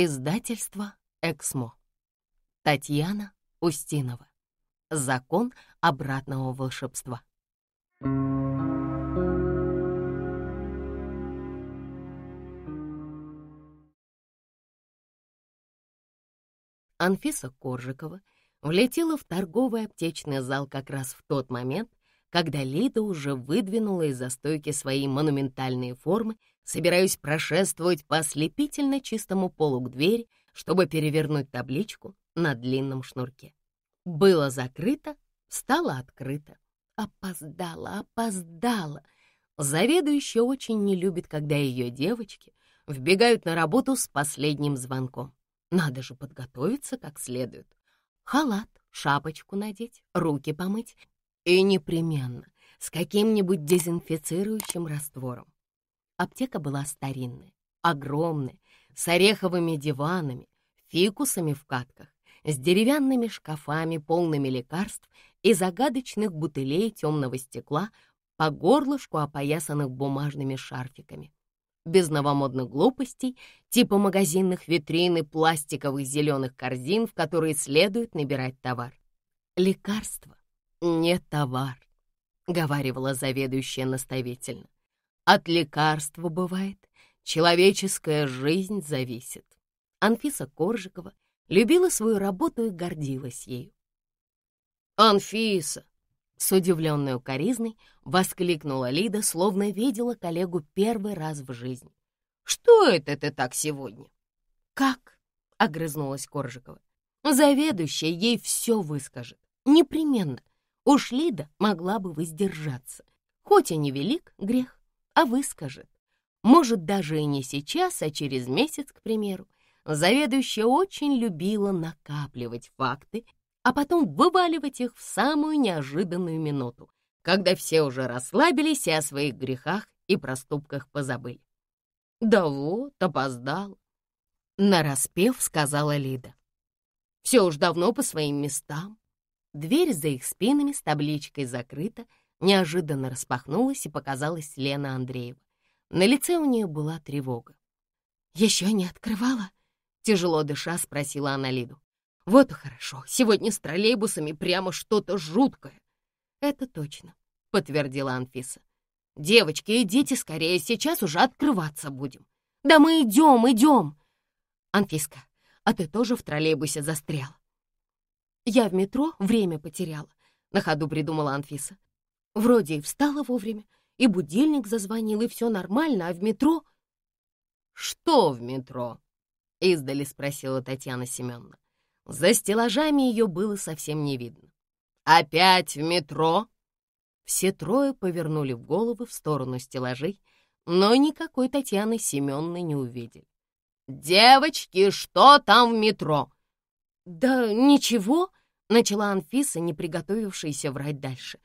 Издательство «Эксмо». Татьяна Устинова. Закон обратного волшебства. Анфиса Коржикова влетела в торговый аптечный зал как раз в тот момент, когда Лида уже выдвинула из-за стойки свои монументальные формы, собираюсь прошествовать по ослепительно чистому полу к двери, чтобы перевернуть табличку на длинном шнурке. Было закрыто, стало открыто. Опоздала, опоздала. Заведующая очень не любит, когда ее девочки вбегают на работу с последним звонком. Надо же подготовиться как следует. Халат, шапочку надеть, руки помыть, и непременно с каким-нибудь дезинфицирующим раствором. Аптека была старинная, огромная, с ореховыми диванами, фикусами в катках, с деревянными шкафами, полными лекарств и загадочных бутылей темного стекла по горлышку, опоясанных бумажными шарфиками. Без новомодных глупостей, типа магазинных витрин и пластиковых зеленых корзин, в которые следует набирать товар. Лекарства не товар», — говаривала заведующая наставительно. «От лекарства бывает, человеческая жизнь зависит». Анфиса Коржикова любила свою работу и гордилась ею. «Анфиса!» — с удивленной укоризной воскликнула Лида, словно видела коллегу первый раз в жизни. «Что это ты так сегодня?» «Как?» — огрызнулась Коржикова. «Заведующая ей все выскажет. Непременно. Уж Лида могла бы воздержаться. Хоть и невелик грех, а выскажет. Может, даже и не сейчас, а через месяц, к примеру. Заведующая очень любила накапливать факты, а потом вываливать их в самую неожиданную минуту, когда все уже расслабились и о своих грехах и проступках позабыли. «Да вот, опоздал», — нараспев сказала Лида. «Все уж давно по своим местам. Дверь за их спинами с табличкой закрыта, неожиданно распахнулась и показалась Лена Андреева. На лице у нее была тревога. «Еще не открывала?» — тяжело дыша спросила она Лиду. «Вот и хорошо. Сегодня с троллейбусами прямо что-то жуткое». «Это точно», — подтвердила Анфиса. «Девочки, идите скорее, сейчас уже открываться будем». «Да мы идем, идем!» «Анфиска, а ты тоже в троллейбусе застряла?» Я в метро время потеряла, на ходу придумала Анфиса. Вроде и встала вовремя, и будильник зазвонил, и все нормально, а в метро... Что в метро? Издали спросила Татьяна Семеновна. За стеллажами ее было совсем не видно. «Опять в метро?» Все трое повернули в головы в сторону стеллажей, но никакой Татьяны Семенны не увидели. «Девочки, что там в метро?» «Да ничего», Начала Анфиса, не приготовившаяся врать дальше.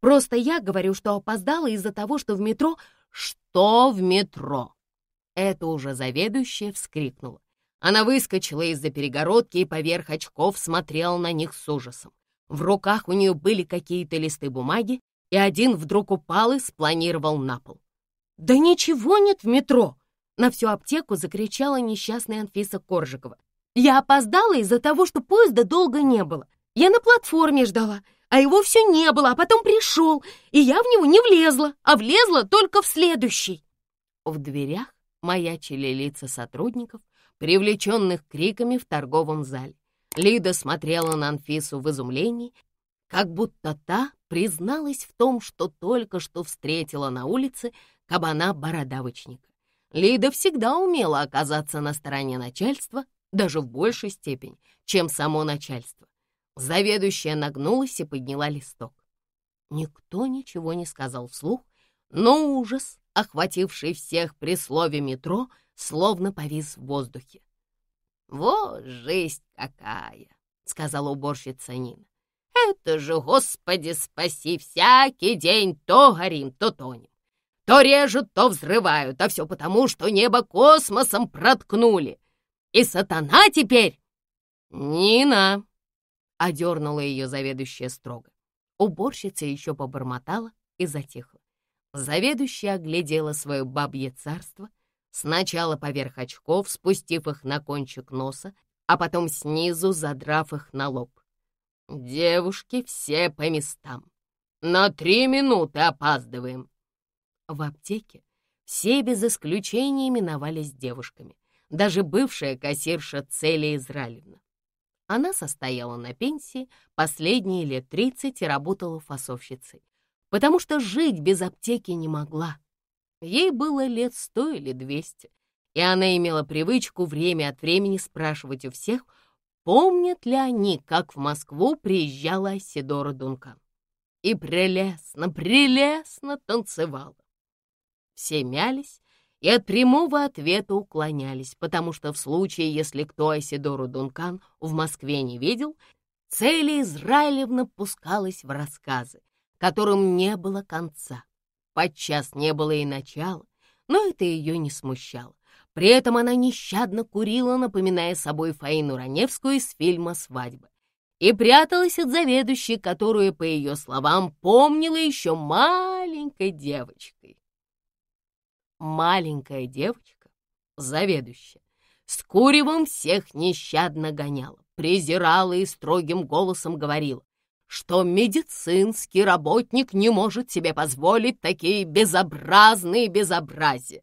«Просто я говорю, что опоздала из-за того, что в метро...» «Что в метро?» Это уже заведующая вскрикнула. Она выскочила из-за перегородки и поверх очков смотрела на них с ужасом. В руках у нее были какие-то листы бумаги, и один вдруг упал и спланировал на пол. «Да ничего нет в метро!» На всю аптеку закричала несчастная Анфиса Коржикова. «Я опоздала из-за того, что поезда долго не было. Я на платформе ждала, а его все не было, а потом пришел, и я в него не влезла, а влезла только в следующий». В дверях маячили лица сотрудников, привлеченных криками в торговом зале. Лида смотрела на Анфису в изумлении, как будто та призналась в том, что только что встретила на улице кабана-бородавочника. Лида всегда умела оказаться на стороне начальства, даже в большей степени, чем само начальство. Заведующая нагнулась и подняла листок. Никто ничего не сказал вслух, но ужас, охвативший всех при слове «метро», словно повис в воздухе. «Вот жизнь какая!» — сказала уборщица Нина. «Это же, Господи, спаси, всякий день то горим, то тонем, то режут, то взрывают, а все потому, что небо космосом проткнули. И сатана теперь...» «Нина!» одернула ее заведующая строго. Уборщица еще побормотала и затихла. Заведующая оглядела свое бабье царство, сначала поверх очков, спустив их на кончик носа, а потом снизу задрав их на лоб. «Девушки все по местам. На три минуты опаздываем». В аптеке все без исключения именовались девушками, даже бывшая кассирша Целия Израилевна. Она состояла на пенсии, последние лет 30 и работала фасовщицей, потому что жить без аптеки не могла. Ей было лет 100 или 200, и она имела привычку время от времени спрашивать у всех, помнят ли они, как в Москву приезжала Сидора Дунка. И прелестно, прелестно танцевала. Все мялись, и от прямого ответа уклонялись, потому что в случае, если кто Асидору Дункан в Москве не видел, Целия Израилевна пускалась в рассказы, которым не было конца. Подчас не было и начала, но это ее не смущало. При этом она нещадно курила, напоминая собой Фаину Раневскую из фильма «Свадьба», и пряталась от заведующей, которую, по ее словам, помнила еще маленькой девочкой маленькая девочка, заведующая, с куревом всех нещадно гоняла, презирала и строгим голосом говорила, что медицинский работник не может себе позволить такие безобразные безобразия.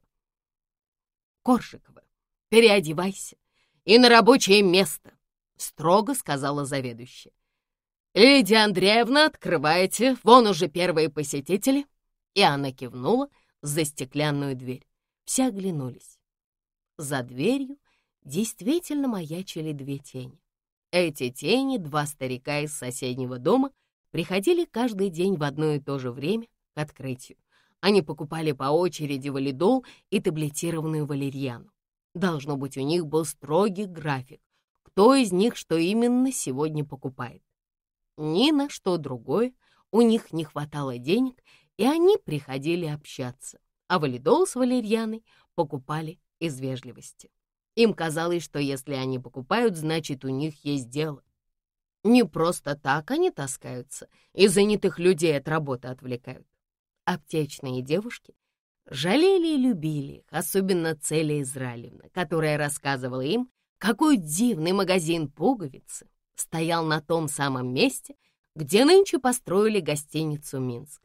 Коршикова, переодевайся и на рабочее место, строго сказала заведующая. Лидия Андреевна, открывайте, вон уже первые посетители. И она кивнула за стеклянную дверь. Все оглянулись. За дверью действительно маячили две тени. Эти тени, два старика из соседнего дома, приходили каждый день в одно и то же время к открытию. Они покупали по очереди валидол и таблетированную валерьяну. Должно быть, у них был строгий график, кто из них что именно сегодня покупает. Ни на что другое у них не хватало денег, и они приходили общаться, а валидол с валерьяной покупали из вежливости. Им казалось, что если они покупают, значит, у них есть дело. Не просто так они таскаются и занятых людей от работы отвлекают. Аптечные девушки жалели и любили их, особенно Целия Израилевна, которая рассказывала им, какой дивный магазин пуговицы стоял на том самом месте, где нынче построили гостиницу «Минск».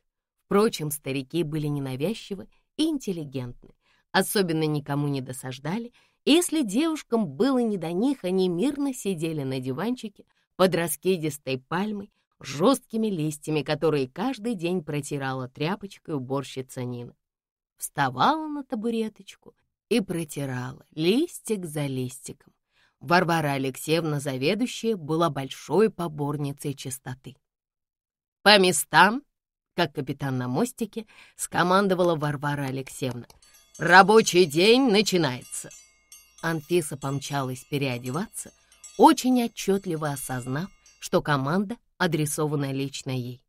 Впрочем, старики были ненавязчивы и интеллигентны, особенно никому не досаждали, если девушкам было не до них, они мирно сидели на диванчике под раскидистой пальмой, жесткими листьями, которые каждый день протирала тряпочкой уборщица Нина. Вставала на табуреточку и протирала листик за листиком. Варвара Алексеевна, заведующая, была большой поборницей чистоты. «По местам как капитан на мостике, скомандовала Варвара Алексеевна. «Рабочий день начинается!» Анфиса помчалась переодеваться, очень отчетливо осознав, что команда адресована лично ей.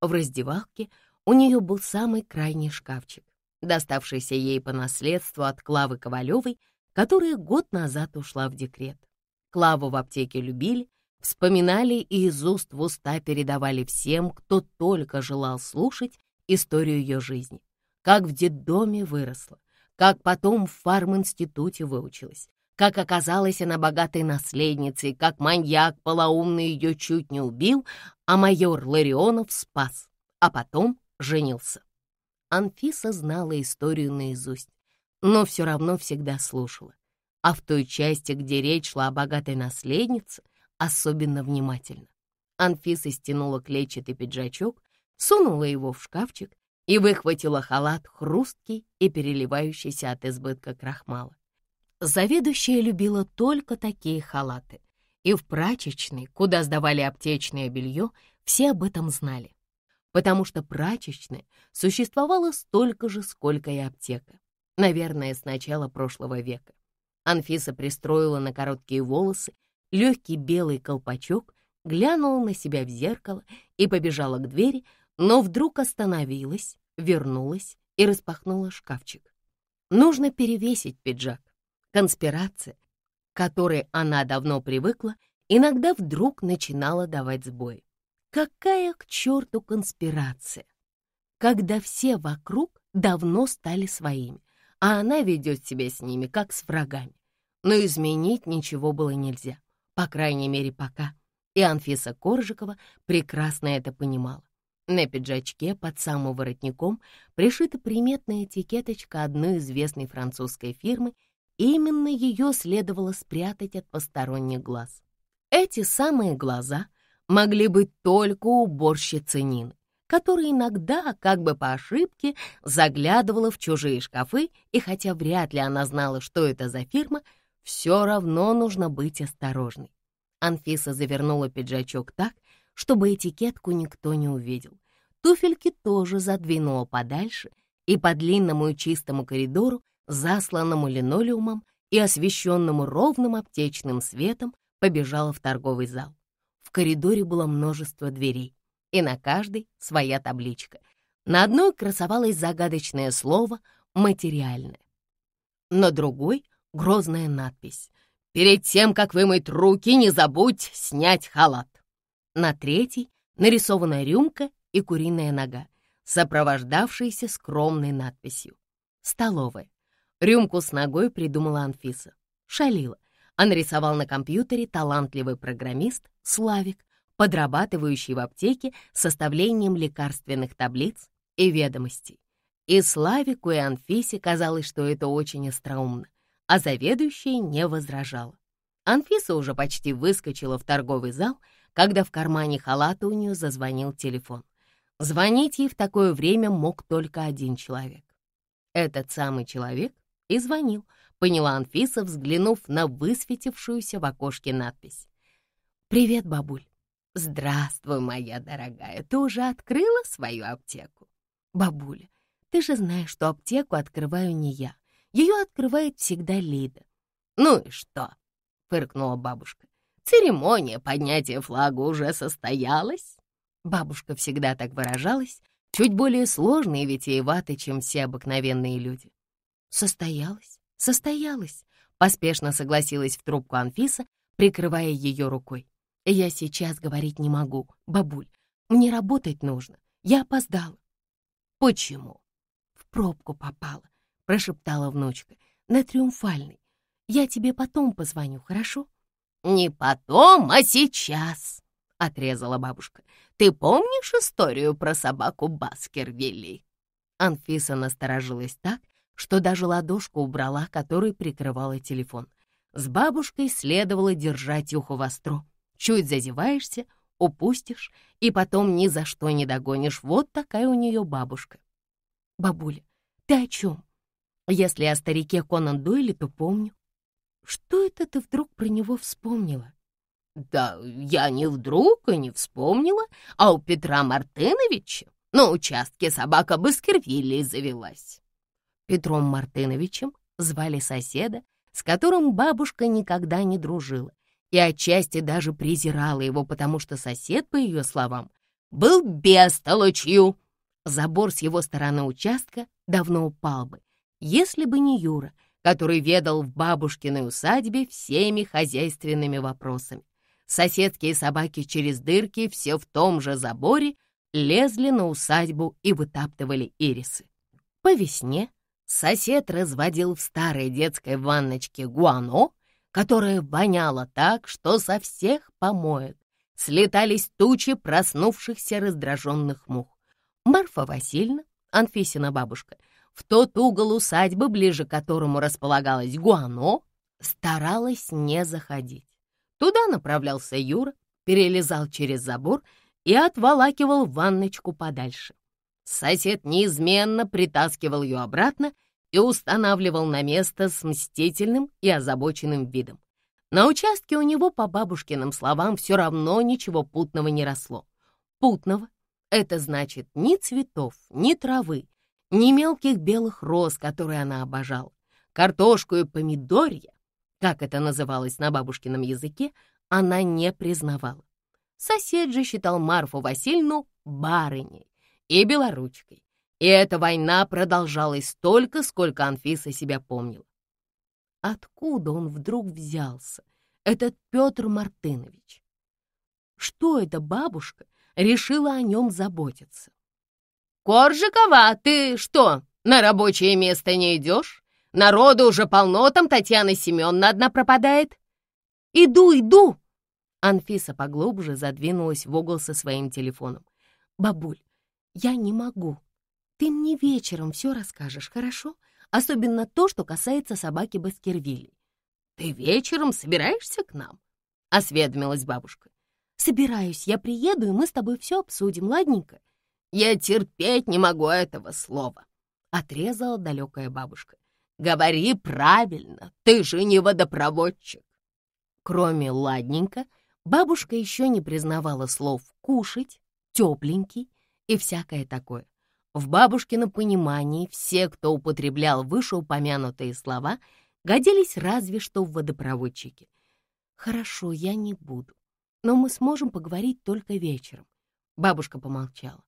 В раздевалке у нее был самый крайний шкафчик, доставшийся ей по наследству от Клавы Ковалевой, которая год назад ушла в декрет. Клаву в аптеке любили, вспоминали и из уст в уста передавали всем, кто только желал слушать историю ее жизни. Как в детдоме выросла, как потом в фарм-институте выучилась, как оказалась она богатой наследницей, как маньяк полоумный ее чуть не убил, а майор Ларионов спас, а потом женился. Анфиса знала историю наизусть, но все равно всегда слушала. А в той части, где речь шла о богатой наследнице, особенно внимательно. Анфиса стянула клетчатый пиджачок, сунула его в шкафчик и выхватила халат хрусткий и переливающийся от избытка крахмала. Заведующая любила только такие халаты, и в прачечной, куда сдавали аптечное белье, все об этом знали, потому что прачечная существовала столько же, сколько и аптека, наверное, с начала прошлого века. Анфиса пристроила на короткие волосы легкий белый колпачок, глянула на себя в зеркало и побежала к двери, но вдруг остановилась, вернулась и распахнула шкафчик. Нужно перевесить пиджак. Конспирация, к которой она давно привыкла, иногда вдруг начинала давать сбой. Какая к черту конспирация? Когда все вокруг давно стали своими, а она ведет себя с ними, как с врагами. Но изменить ничего было нельзя по крайней мере, пока. И Анфиса Коржикова прекрасно это понимала. На пиджачке под самым воротником пришита приметная этикеточка одной известной французской фирмы, и именно ее следовало спрятать от посторонних глаз. Эти самые глаза могли быть только уборщицы Нины, которая иногда, как бы по ошибке, заглядывала в чужие шкафы, и хотя вряд ли она знала, что это за фирма, все равно нужно быть осторожной. Анфиса завернула пиджачок так, чтобы этикетку никто не увидел. Туфельки тоже задвинула подальше, и по длинному и чистому коридору, засланному линолеумом и освещенному ровным аптечным светом, побежала в торговый зал. В коридоре было множество дверей, и на каждой своя табличка. На одной красовалось загадочное слово «материальное», на другой грозная надпись. «Перед тем, как вымыть руки, не забудь снять халат». На третий нарисована рюмка и куриная нога, сопровождавшаяся скромной надписью. «Столовая». Рюмку с ногой придумала Анфиса. Шалила. А нарисовал на компьютере талантливый программист Славик, подрабатывающий в аптеке составлением лекарственных таблиц и ведомостей. И Славику, и Анфисе казалось, что это очень остроумно а заведующая не возражала. Анфиса уже почти выскочила в торговый зал, когда в кармане халата у нее зазвонил телефон. Звонить ей в такое время мог только один человек. Этот самый человек и звонил, поняла Анфиса, взглянув на высветившуюся в окошке надпись. «Привет, бабуль!» «Здравствуй, моя дорогая, ты уже открыла свою аптеку?» «Бабуля, ты же знаешь, что аптеку открываю не я, ее открывает всегда Лида. «Ну и что?» — фыркнула бабушка. «Церемония поднятия флага уже состоялась». Бабушка всегда так выражалась, чуть более сложной и витиеватой, чем все обыкновенные люди. «Состоялась, состоялась», — поспешно согласилась в трубку Анфиса, прикрывая ее рукой. «Я сейчас говорить не могу, бабуль. Мне работать нужно. Я опоздала». «Почему?» «В пробку попала прошептала внучка. «На триумфальный. Я тебе потом позвоню, хорошо?» «Не потом, а сейчас!» — отрезала бабушка. «Ты помнишь историю про собаку Баскервилли?» Анфиса насторожилась так, что даже ладошку убрала, которой прикрывала телефон. С бабушкой следовало держать ухо востро. Чуть зазеваешься, упустишь, и потом ни за что не догонишь. Вот такая у нее бабушка. «Бабуля, ты о чем?» Если о старике Конан Дуэле, то помню. Что это ты вдруг про него вспомнила? Да я не вдруг и не вспомнила, а у Петра Мартыновича на участке собака Баскервилей завелась. Петром Мартыновичем звали соседа, с которым бабушка никогда не дружила и отчасти даже презирала его, потому что сосед, по ее словам, был бестолочью. Забор с его стороны участка давно упал бы, если бы не Юра, который ведал в бабушкиной усадьбе всеми хозяйственными вопросами. Соседские собаки через дырки все в том же заборе лезли на усадьбу и вытаптывали ирисы. По весне сосед разводил в старой детской ванночке гуано, которое воняло так, что со всех помоет. Слетались тучи проснувшихся раздраженных мух. Марфа Васильевна, Анфисина бабушка — в тот угол усадьбы, ближе к которому располагалась Гуано, старалась не заходить. Туда направлялся Юра, перелезал через забор и отволакивал ванночку подальше. Сосед неизменно притаскивал ее обратно и устанавливал на место с мстительным и озабоченным видом. На участке у него, по бабушкиным словам, все равно ничего путного не росло. Путного — это значит ни цветов, ни травы, ни мелких белых роз, которые она обожала. Картошку и помидорья, как это называлось на бабушкином языке, она не признавала. Сосед же считал Марфу Васильевну барыней и белоручкой. И эта война продолжалась столько, сколько Анфиса себя помнила. Откуда он вдруг взялся, этот Петр Мартынович? Что эта бабушка решила о нем заботиться? «Коржикова, а ты что, на рабочее место не идешь? Народу уже полно, там Татьяна Семеновна одна пропадает». «Иду, иду!» Анфиса поглубже задвинулась в угол со своим телефоном. «Бабуль, я не могу. Ты мне вечером все расскажешь, хорошо? Особенно то, что касается собаки Баскервилей». «Ты вечером собираешься к нам?» — осведомилась бабушка. «Собираюсь, я приеду, и мы с тобой все обсудим, ладненько?» «Я терпеть не могу этого слова», — отрезала далекая бабушка. «Говори правильно, ты же не водопроводчик». Кроме «ладненько», бабушка еще не признавала слов «кушать», «тепленький» и всякое такое. В бабушкином понимании все, кто употреблял вышеупомянутые слова, годились разве что в водопроводчике. «Хорошо, я не буду, но мы сможем поговорить только вечером». Бабушка помолчала.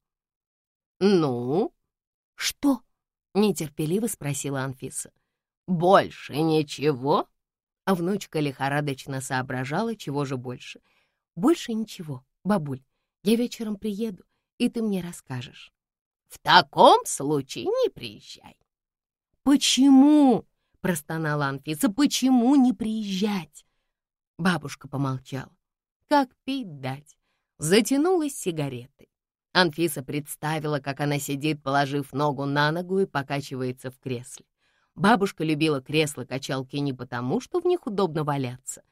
«Ну?» «Что?» — нетерпеливо спросила Анфиса. «Больше ничего?» А внучка лихорадочно соображала, чего же больше. «Больше ничего, бабуль. Я вечером приеду, и ты мне расскажешь». «В таком случае не приезжай». «Почему?» — простонала Анфиса. «Почему не приезжать?» Бабушка помолчала. «Как пить дать?» Затянулась сигаретой. Анфиса представила, как она сидит, положив ногу на ногу и покачивается в кресле. Бабушка любила кресла-качалки не потому, что в них удобно валяться,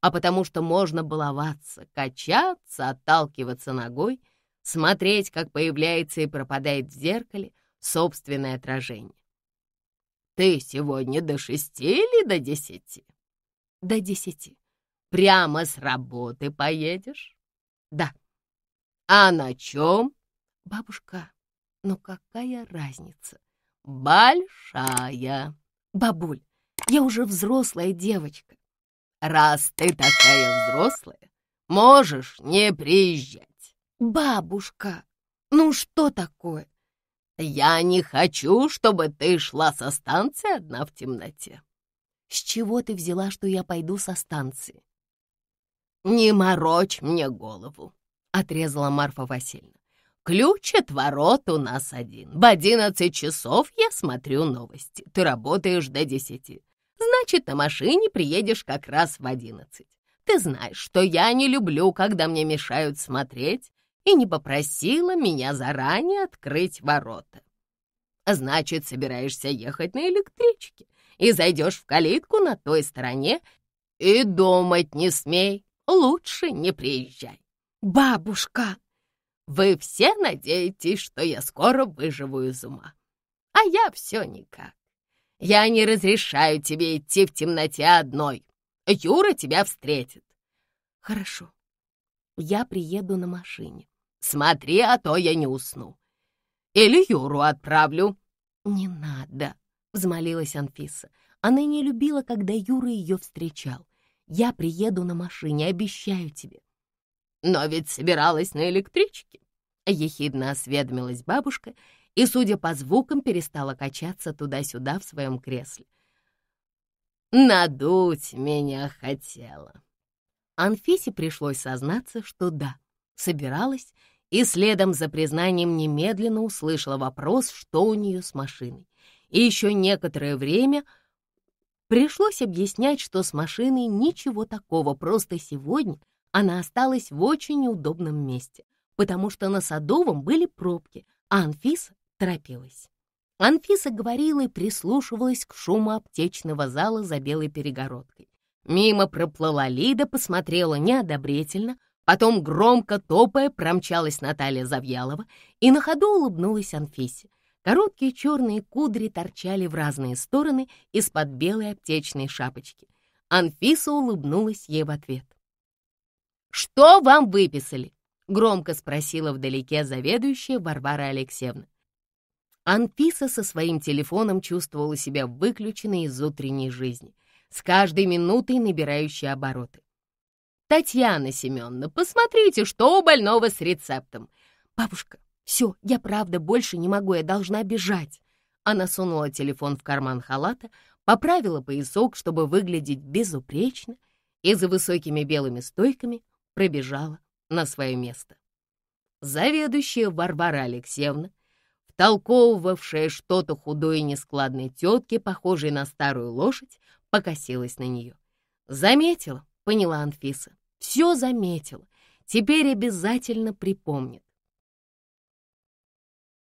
а потому что можно баловаться, качаться, отталкиваться ногой, смотреть, как появляется и пропадает в зеркале собственное отражение. «Ты сегодня до шести или до десяти?» «До десяти. Прямо с работы поедешь?» «Да», а на чем? Бабушка, ну какая разница? Большая. Бабуль, я уже взрослая девочка. Раз ты такая взрослая, можешь не приезжать. Бабушка, ну что такое? Я не хочу, чтобы ты шла со станции одна в темноте. С чего ты взяла, что я пойду со станции? Не морочь мне голову. — отрезала Марфа Васильевна. «Ключ от ворот у нас один. В одиннадцать часов я смотрю новости. Ты работаешь до десяти. Значит, на машине приедешь как раз в одиннадцать. Ты знаешь, что я не люблю, когда мне мешают смотреть, и не попросила меня заранее открыть ворота. Значит, собираешься ехать на электричке и зайдешь в калитку на той стороне и думать не смей, лучше не приезжай. «Бабушка!» «Вы все надеетесь, что я скоро выживу из ума. А я все никак. Я не разрешаю тебе идти в темноте одной. Юра тебя встретит». «Хорошо. Я приеду на машине. Смотри, а то я не усну. Или Юру отправлю». «Не надо», — взмолилась Анфиса. Она не любила, когда Юра ее встречал. «Я приеду на машине, обещаю тебе. «Но ведь собиралась на электричке», — ехидно осведомилась бабушка и, судя по звукам, перестала качаться туда-сюда в своем кресле. «Надуть меня хотела». Анфисе пришлось сознаться, что да, собиралась, и следом за признанием немедленно услышала вопрос, что у нее с машиной. И еще некоторое время пришлось объяснять, что с машиной ничего такого, просто сегодня она осталась в очень удобном месте, потому что на Садовом были пробки, а Анфиса торопилась. Анфиса говорила и прислушивалась к шуму аптечного зала за белой перегородкой. Мимо проплыла Лида, посмотрела неодобрительно, потом громко топая промчалась Наталья Завьялова и на ходу улыбнулась Анфисе. Короткие черные кудри торчали в разные стороны из-под белой аптечной шапочки. Анфиса улыбнулась ей в ответ. «Что вам выписали?» — громко спросила вдалеке заведующая Варвара Алексеевна. Анфиса со своим телефоном чувствовала себя выключенной из утренней жизни, с каждой минутой набирающей обороты. «Татьяна Семеновна, посмотрите, что у больного с рецептом!» «Бабушка, все, я правда больше не могу, я должна бежать!» Она сунула телефон в карман халата, поправила поясок, чтобы выглядеть безупречно, и за высокими белыми стойками пробежала на свое место. Заведующая Варвара Алексеевна, втолковывавшая что-то худой и нескладной тетке, похожей на старую лошадь, покосилась на нее. «Заметила», — поняла Анфиса. «Все заметила. Теперь обязательно припомнит.